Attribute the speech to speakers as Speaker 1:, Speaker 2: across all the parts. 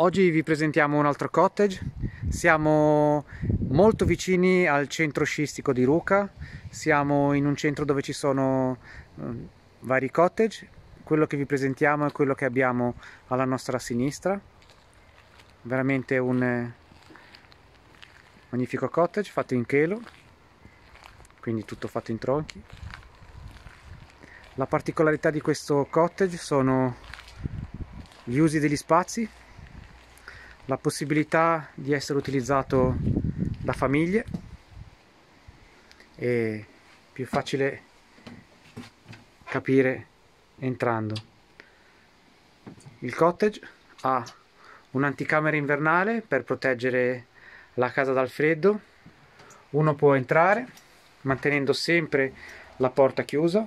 Speaker 1: Oggi vi presentiamo un altro cottage, siamo molto vicini al centro sciistico di Ruca, siamo in un centro dove ci sono ehm, vari cottage, quello che vi presentiamo è quello che abbiamo alla nostra sinistra, veramente un eh, magnifico cottage fatto in chelo, quindi tutto fatto in tronchi. La particolarità di questo cottage sono gli usi degli spazi, la possibilità di essere utilizzato da famiglie e più facile capire entrando. Il cottage ha un'anticamera invernale per proteggere la casa dal freddo. Uno può entrare mantenendo sempre la porta chiusa.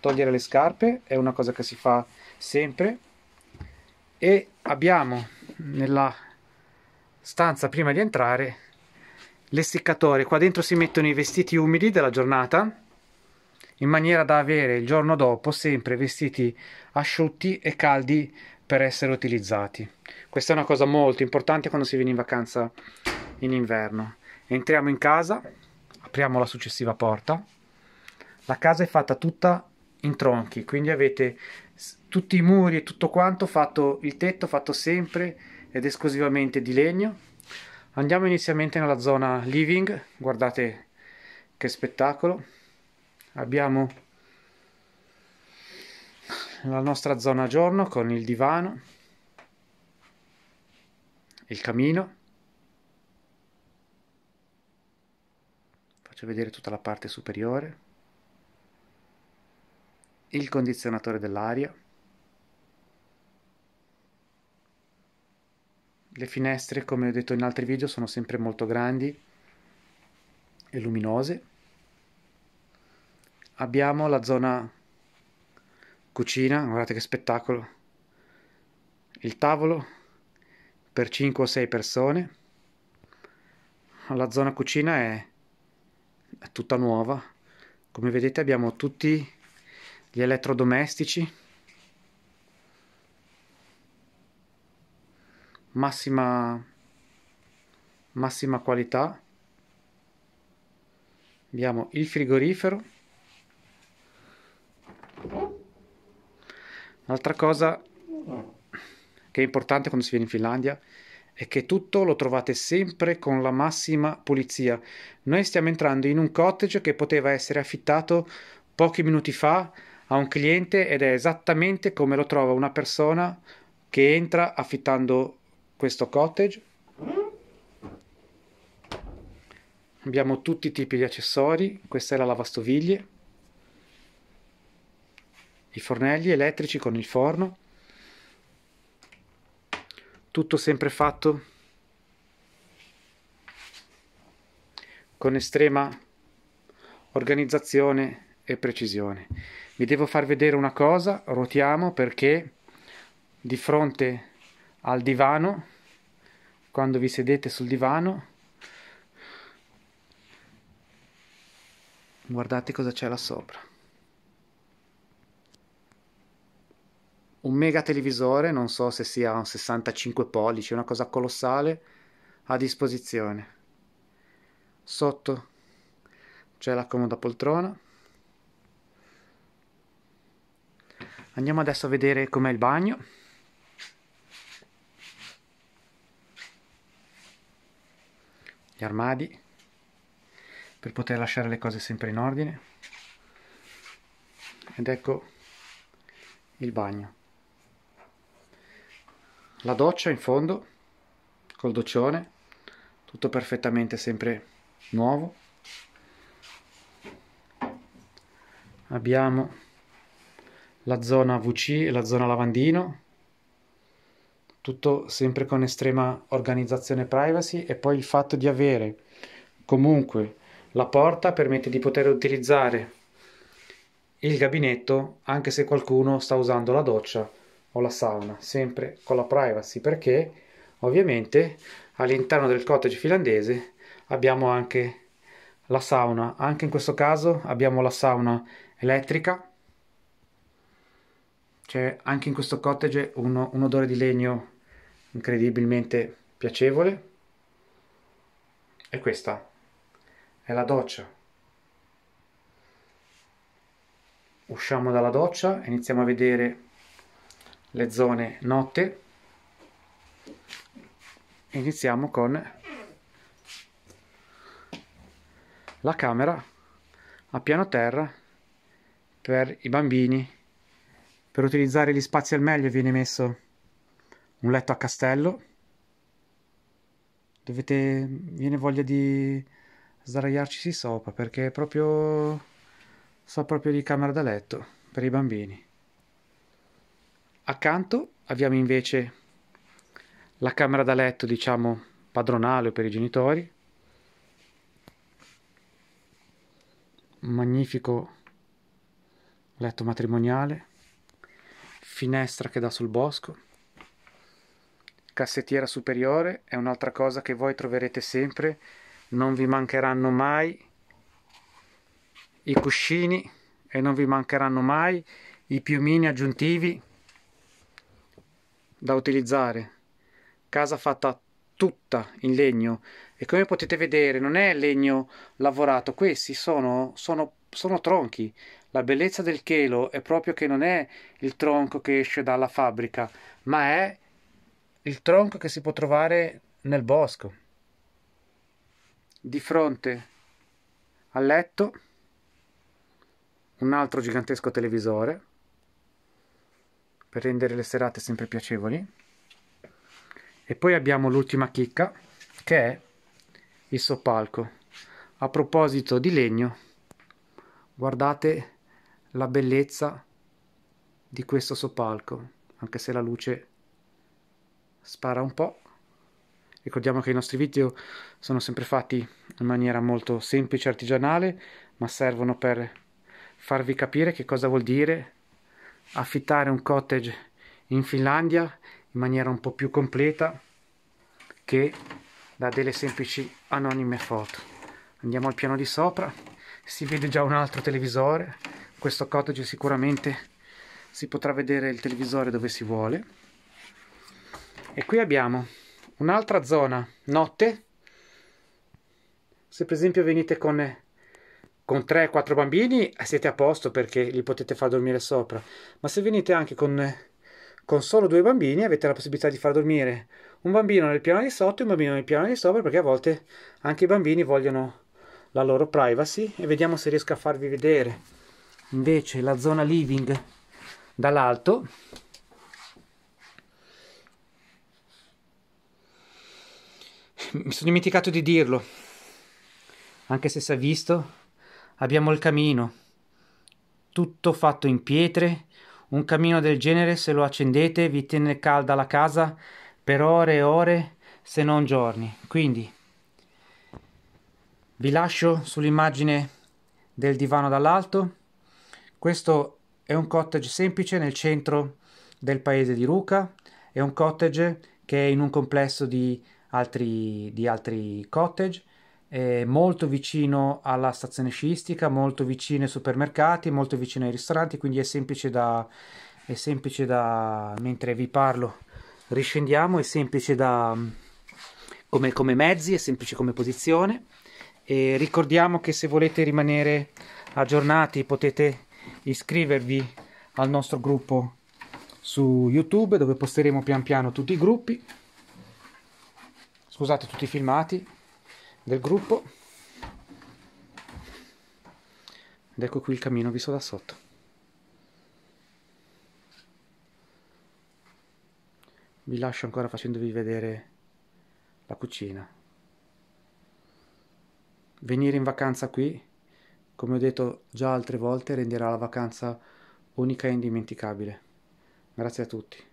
Speaker 1: Togliere le scarpe è una cosa che si fa sempre. E abbiamo nella stanza prima di entrare l'essiccatore. Qua dentro si mettono i vestiti umidi della giornata in maniera da avere il giorno dopo sempre vestiti asciutti e caldi per essere utilizzati. Questa è una cosa molto importante quando si viene in vacanza in inverno. Entriamo in casa, apriamo la successiva porta. La casa è fatta tutta in tronchi, quindi avete tutti i muri e tutto quanto fatto il tetto fatto sempre ed esclusivamente di legno andiamo inizialmente nella zona living guardate che spettacolo abbiamo la nostra zona giorno con il divano il camino faccio vedere tutta la parte superiore il condizionatore dell'aria Le finestre, come ho detto in altri video, sono sempre molto grandi e luminose. Abbiamo la zona cucina, guardate che spettacolo. Il tavolo per 5 o 6 persone. La zona cucina è, è tutta nuova. Come vedete abbiamo tutti gli elettrodomestici massima, massima qualità. Abbiamo il frigorifero. Un'altra cosa che è importante quando si viene in Finlandia è che tutto lo trovate sempre con la massima pulizia. Noi stiamo entrando in un cottage che poteva essere affittato pochi minuti fa a un cliente ed è esattamente come lo trova una persona che entra affittando questo cottage abbiamo tutti i tipi di accessori questa è la lavastoviglie i fornelli elettrici con il forno tutto sempre fatto con estrema organizzazione e precisione vi devo far vedere una cosa ruotiamo perché di fronte al divano quando vi sedete sul divano, guardate cosa c'è là sopra. Un mega televisore, non so se sia un 65 pollici, una cosa colossale, a disposizione. Sotto c'è la comoda poltrona. Andiamo adesso a vedere com'è il bagno. gli armadi per poter lasciare le cose sempre in ordine ed ecco il bagno la doccia in fondo col doccione tutto perfettamente sempre nuovo abbiamo la zona VC e la zona lavandino tutto sempre con estrema organizzazione privacy e poi il fatto di avere comunque la porta permette di poter utilizzare il gabinetto anche se qualcuno sta usando la doccia o la sauna, sempre con la privacy perché ovviamente all'interno del cottage finlandese abbiamo anche la sauna, anche in questo caso abbiamo la sauna elettrica, c'è anche in questo cottage uno, un odore di legno incredibilmente piacevole e questa è la doccia usciamo dalla doccia e iniziamo a vedere le zone notte. iniziamo con la camera a piano terra per i bambini per utilizzare gli spazi al meglio viene messo un letto a castello. Dovete. viene voglia di sdraiarcisi sopra perché è proprio. so proprio di camera da letto per i bambini. Accanto abbiamo invece la camera da letto, diciamo, padronale per i genitori. Un magnifico letto matrimoniale, finestra che dà sul bosco cassettiera superiore è un'altra cosa che voi troverete sempre non vi mancheranno mai i cuscini e non vi mancheranno mai i piumini aggiuntivi da utilizzare casa fatta tutta in legno e come potete vedere non è legno lavorato questi sono, sono, sono tronchi la bellezza del chelo è proprio che non è il tronco che esce dalla fabbrica ma è il tronco che si può trovare nel bosco. Di fronte al letto un altro gigantesco televisore per rendere le serate sempre piacevoli. E poi abbiamo l'ultima chicca che è il soppalco. A proposito di legno, guardate la bellezza di questo soppalco, anche se la luce è spara un po'. Ricordiamo che i nostri video sono sempre fatti in maniera molto semplice, artigianale, ma servono per farvi capire che cosa vuol dire affittare un cottage in Finlandia in maniera un po' più completa che da delle semplici anonime foto. Andiamo al piano di sopra, si vede già un altro televisore, questo cottage sicuramente si potrà vedere il televisore dove si vuole. E qui abbiamo un'altra zona notte. Se per esempio venite con, con 3-4 bambini siete a posto perché li potete far dormire sopra. Ma se venite anche con, con solo due bambini avete la possibilità di far dormire un bambino nel piano di sotto e un bambino nel piano di sopra perché a volte anche i bambini vogliono la loro privacy e vediamo se riesco a farvi vedere invece la zona living dall'alto mi sono dimenticato di dirlo. Anche se si è visto, abbiamo il camino. Tutto fatto in pietre. Un camino del genere, se lo accendete, vi tiene calda la casa per ore e ore, se non giorni. Quindi, vi lascio sull'immagine del divano dall'alto. Questo è un cottage semplice nel centro del paese di Ruca. È un cottage che è in un complesso di altri, di altri cottage, eh, molto vicino alla stazione sciistica, molto vicino ai supermercati, molto vicino ai ristoranti, quindi è semplice da, è semplice da mentre vi parlo, riscendiamo, è semplice da, come, come mezzi, è semplice come posizione. E ricordiamo che se volete rimanere aggiornati potete iscrivervi al nostro gruppo su YouTube dove posteremo pian piano tutti i gruppi Scusate tutti i filmati del gruppo. Ed ecco qui il camino visto da sotto. Vi lascio ancora facendovi vedere la cucina. Venire in vacanza qui, come ho detto già altre volte, renderà la vacanza unica e indimenticabile. Grazie a tutti.